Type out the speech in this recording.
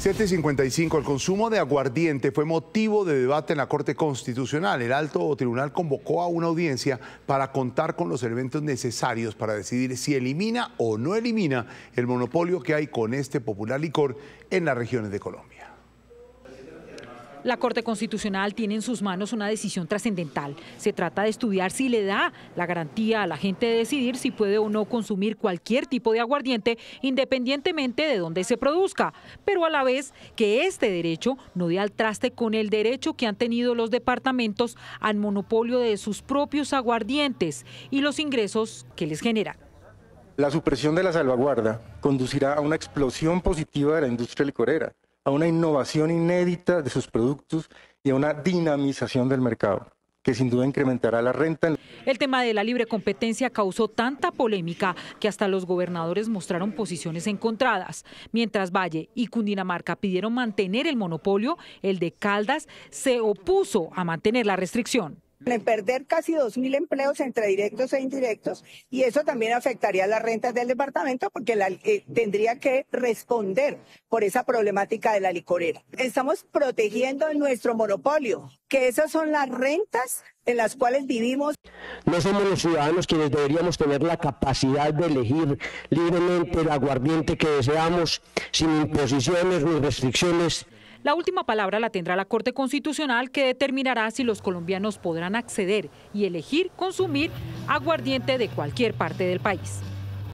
755. El consumo de aguardiente fue motivo de debate en la Corte Constitucional. El alto tribunal convocó a una audiencia para contar con los elementos necesarios para decidir si elimina o no elimina el monopolio que hay con este popular licor en las regiones de Colombia. La Corte Constitucional tiene en sus manos una decisión trascendental. Se trata de estudiar si le da la garantía a la gente de decidir si puede o no consumir cualquier tipo de aguardiente, independientemente de dónde se produzca, pero a la vez que este derecho no dé al traste con el derecho que han tenido los departamentos al monopolio de sus propios aguardientes y los ingresos que les genera. La supresión de la salvaguarda conducirá a una explosión positiva de la industria licorera a una innovación inédita de sus productos y a una dinamización del mercado que sin duda incrementará la renta. El tema de la libre competencia causó tanta polémica que hasta los gobernadores mostraron posiciones encontradas. Mientras Valle y Cundinamarca pidieron mantener el monopolio, el de Caldas se opuso a mantener la restricción perder casi 2.000 empleos entre directos e indirectos y eso también afectaría las rentas del departamento porque la, eh, tendría que responder por esa problemática de la licorera. Estamos protegiendo nuestro monopolio, que esas son las rentas en las cuales vivimos. No somos los ciudadanos quienes deberíamos tener la capacidad de elegir libremente el aguardiente que deseamos, sin imposiciones ni restricciones, la última palabra la tendrá la Corte Constitucional que determinará si los colombianos podrán acceder y elegir consumir aguardiente de cualquier parte del país.